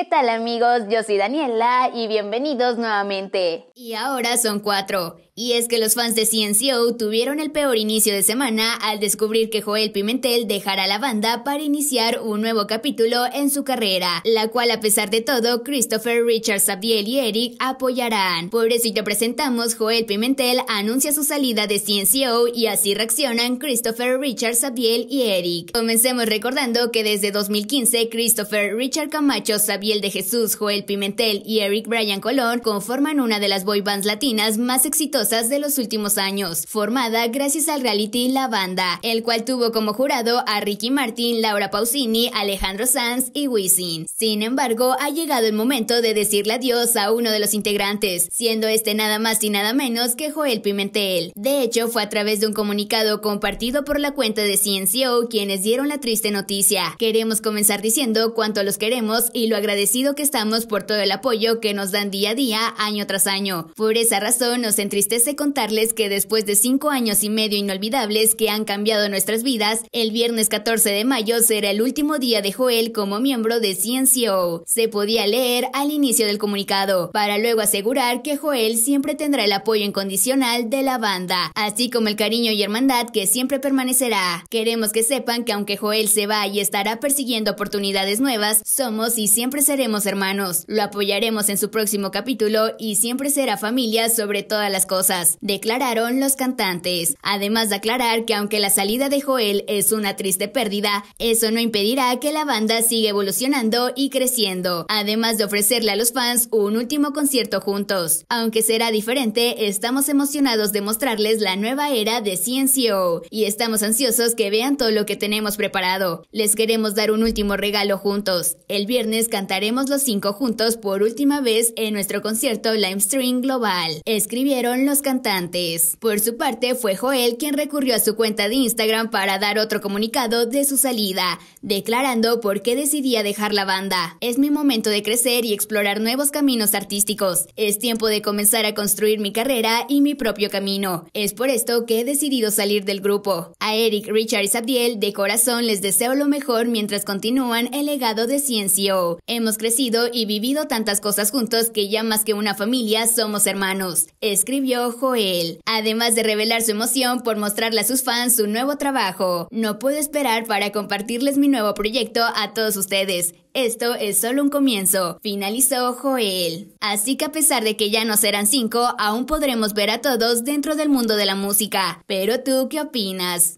¿Qué tal amigos? Yo soy Daniela y bienvenidos nuevamente. Y ahora son cuatro. Y es que los fans de CNCO tuvieron el peor inicio de semana al descubrir que Joel Pimentel dejará la banda para iniciar un nuevo capítulo en su carrera, la cual a pesar de todo Christopher, Richard Sabiel y Eric apoyarán. Por eso presentamos Joel Pimentel anuncia su salida de CNCO y así reaccionan Christopher, Richard Sabiel y Eric. Comencemos recordando que desde 2015 Christopher, Richard Camacho, Sabiel de Jesús, Joel Pimentel y Eric Bryan Colón conforman una de las boy bands latinas más exitosas de los últimos años, formada gracias al reality La Banda, el cual tuvo como jurado a Ricky Martin, Laura Pausini, Alejandro Sanz y Wisin. Sin embargo, ha llegado el momento de decirle adiós a uno de los integrantes, siendo este nada más y nada menos que Joel Pimentel. De hecho, fue a través de un comunicado compartido por la cuenta de CNCO quienes dieron la triste noticia. Queremos comenzar diciendo cuánto los queremos y lo agradecido que estamos por todo el apoyo que nos dan día a día, año tras año. Por esa razón nos entristece de contarles que después de cinco años y medio inolvidables que han cambiado nuestras vidas, el viernes 14 de mayo será el último día de Joel como miembro de CNCO. Se podía leer al inicio del comunicado, para luego asegurar que Joel siempre tendrá el apoyo incondicional de la banda, así como el cariño y hermandad que siempre permanecerá. Queremos que sepan que aunque Joel se va y estará persiguiendo oportunidades nuevas, somos y siempre seremos hermanos. Lo apoyaremos en su próximo capítulo y siempre será familia sobre todas las cosas declararon los cantantes. Además de aclarar que aunque la salida de Joel es una triste pérdida, eso no impedirá que la banda siga evolucionando y creciendo, además de ofrecerle a los fans un último concierto juntos. Aunque será diferente, estamos emocionados de mostrarles la nueva era de CNCO y estamos ansiosos que vean todo lo que tenemos preparado. Les queremos dar un último regalo juntos. El viernes cantaremos los cinco juntos por última vez en nuestro concierto Limestream Global, escribieron los cantantes. Por su parte, fue Joel quien recurrió a su cuenta de Instagram para dar otro comunicado de su salida, declarando por qué decidía dejar la banda. Es mi momento de crecer y explorar nuevos caminos artísticos. Es tiempo de comenzar a construir mi carrera y mi propio camino. Es por esto que he decidido salir del grupo. A Eric, Richard y Sabdiel, de corazón les deseo lo mejor mientras continúan el legado de Ciencio. Hemos crecido y vivido tantas cosas juntos que ya más que una familia somos hermanos, escribió Joel, además de revelar su emoción por mostrarle a sus fans su nuevo trabajo. No puedo esperar para compartirles mi nuevo proyecto a todos ustedes. Esto es solo un comienzo, finalizó Joel. Así que a pesar de que ya no serán cinco, aún podremos ver a todos dentro del mundo de la música. Pero tú, ¿qué opinas?